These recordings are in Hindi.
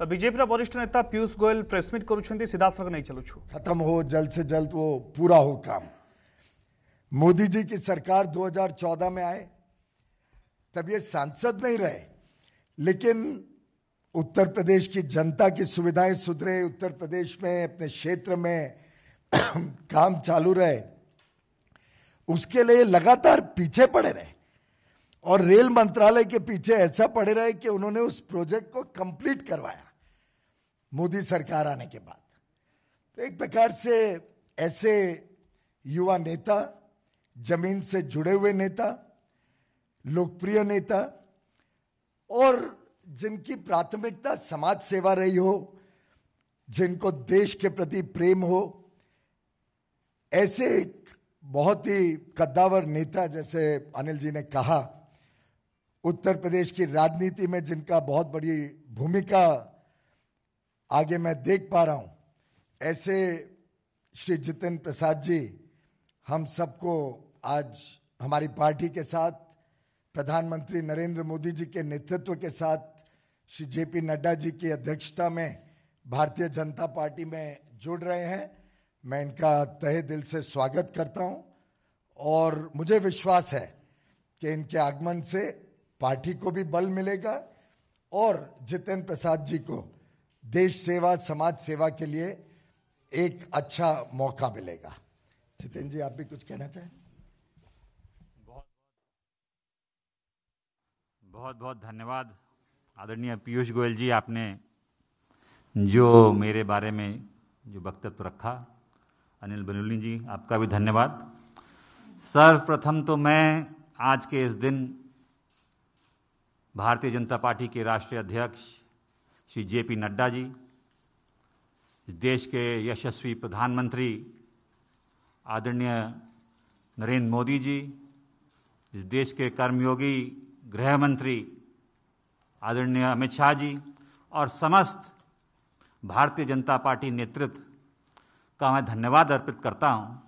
तो बीजेपी वरिष्ठ नेता पीयूष गोयल प्रेसमिट कर नहीं चलु खत्म हो जल्द से जल्द वो पूरा हो काम मोदी जी की सरकार 2014 में आए तब ये सांसद नहीं रहे लेकिन उत्तर प्रदेश की जनता की सुविधाएं सुधरे उत्तर प्रदेश में अपने क्षेत्र में काम चालू रहे उसके लिए लगातार पीछे पड़े रहे और रेल मंत्रालय के पीछे ऐसा पड़े रहे कि उन्होंने उस प्रोजेक्ट को कंप्लीट करवाया मोदी सरकार आने के बाद तो एक प्रकार से ऐसे युवा नेता जमीन से जुड़े हुए नेता लोकप्रिय नेता और जिनकी प्राथमिकता समाज सेवा रही हो जिनको देश के प्रति प्रेम हो ऐसे एक बहुत ही कद्दावर नेता जैसे अनिल जी ने कहा उत्तर प्रदेश की राजनीति में जिनका बहुत बड़ी भूमिका आगे मैं देख पा रहा हूं ऐसे श्री जितिन प्रसाद जी हम सबको आज हमारी पार्टी के साथ प्रधानमंत्री नरेंद्र मोदी जी के नेतृत्व के साथ श्री जे पी नड्डा जी की अध्यक्षता में भारतीय जनता पार्टी में जुड़ रहे हैं मैं इनका तहे दिल से स्वागत करता हूं और मुझे विश्वास है कि इनके आगमन से पार्टी को भी बल मिलेगा और जितेंद्र प्रसाद जी को देश सेवा समाज सेवा के लिए एक अच्छा मौका मिलेगा जितेंद्र जी आप भी कुछ कहना चाहें बहुत बहुत बहुत धन्यवाद आदरणीय पीयूष गोयल जी आपने जो मेरे बारे में जो वक्तव्य रखा अनिल बनुली जी आपका भी धन्यवाद सर्वप्रथम तो मैं आज के इस दिन भारतीय जनता पार्टी के राष्ट्रीय अध्यक्ष श्री जे पी नड्डा जी इस देश के यशस्वी प्रधानमंत्री आदरणीय नरेंद्र मोदी जी इस देश के कर्मयोगी गृह मंत्री आदरणीय अमित शाह जी और समस्त भारतीय जनता पार्टी नेतृत्व का मैं धन्यवाद अर्पित करता हूँ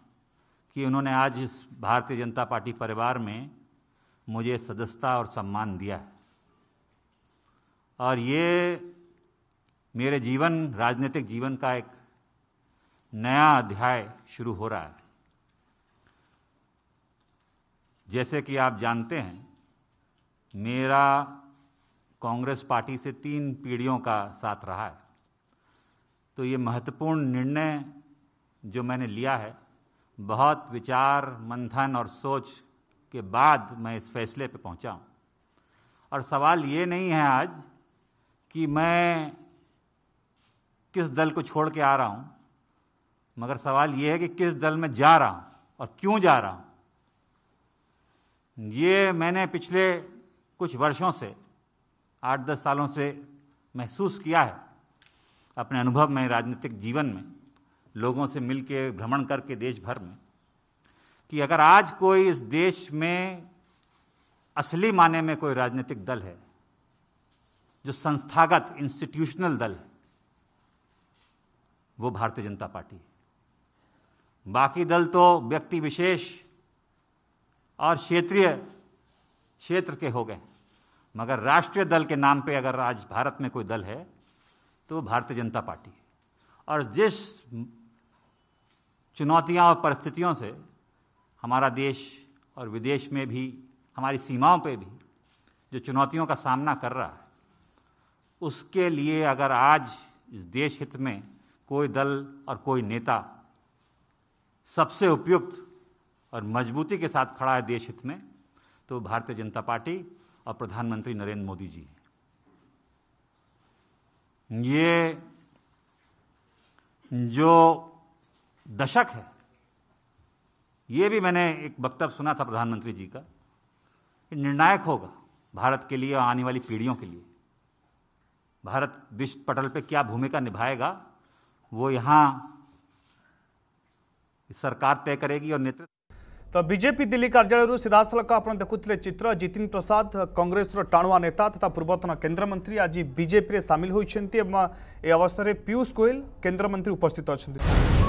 कि उन्होंने आज इस भारतीय जनता पार्टी परिवार में मुझे सदस्यता और सम्मान दिया है और ये मेरे जीवन राजनीतिक जीवन का एक नया अध्याय शुरू हो रहा है जैसे कि आप जानते हैं मेरा कांग्रेस पार्टी से तीन पीढ़ियों का साथ रहा है तो ये महत्वपूर्ण निर्णय जो मैंने लिया है बहुत विचार मंथन और सोच के बाद मैं इस फैसले पे पहुंचा हूं और सवाल ये नहीं है आज कि मैं किस दल को छोड़ के आ रहा हूँ मगर सवाल यह है कि किस दल में जा रहा हूं और क्यों जा रहा हूं ये मैंने पिछले कुछ वर्षों से आठ दस सालों से महसूस किया है अपने अनुभव में राजनीतिक जीवन में लोगों से मिल के भ्रमण करके देश भर में कि अगर आज कोई इस देश में असली माने में कोई राजनीतिक दल है जो संस्थागत इंस्टीट्यूशनल दल है वो भारतीय जनता पार्टी है बाकी दल तो व्यक्ति विशेष और क्षेत्रीय क्षेत्र के हो गए मगर राष्ट्रीय दल के नाम पे अगर आज भारत में कोई दल है तो वो भारतीय जनता पार्टी है और जिस चुनौतियां और परिस्थितियों से हमारा देश और विदेश में भी हमारी सीमाओं पे भी जो चुनौतियों का सामना कर रहा है उसके लिए अगर आज इस देश हित में कोई दल और कोई नेता सबसे उपयुक्त और मजबूती के साथ खड़ा है देश हित में तो भारतीय जनता पार्टी और प्रधानमंत्री नरेंद्र मोदी जी हैं ये जो दशक है ये भी मैंने एक वक्तव्य सुना था प्रधानमंत्री जी का निर्णायक होगा भारत के लिए और आने वाली पीढ़ियों के लिए भारत विश्व पटल पर क्या भूमिका निभाएगा वो यहाँ सरकार तय करेगी और नेतृत्व तो बीजेपी दिल्ली कार्यालय सीधासलख आप देखुले चित्र जितिन प्रसाद कंग्रेस टाणुआ नेता तथा पूर्वतन केन्द्रमंत्री आज बीजेपी सामिल होती अवस्था पीयूष गोयल केन्द्रमंत्री उपस्थित अच्छा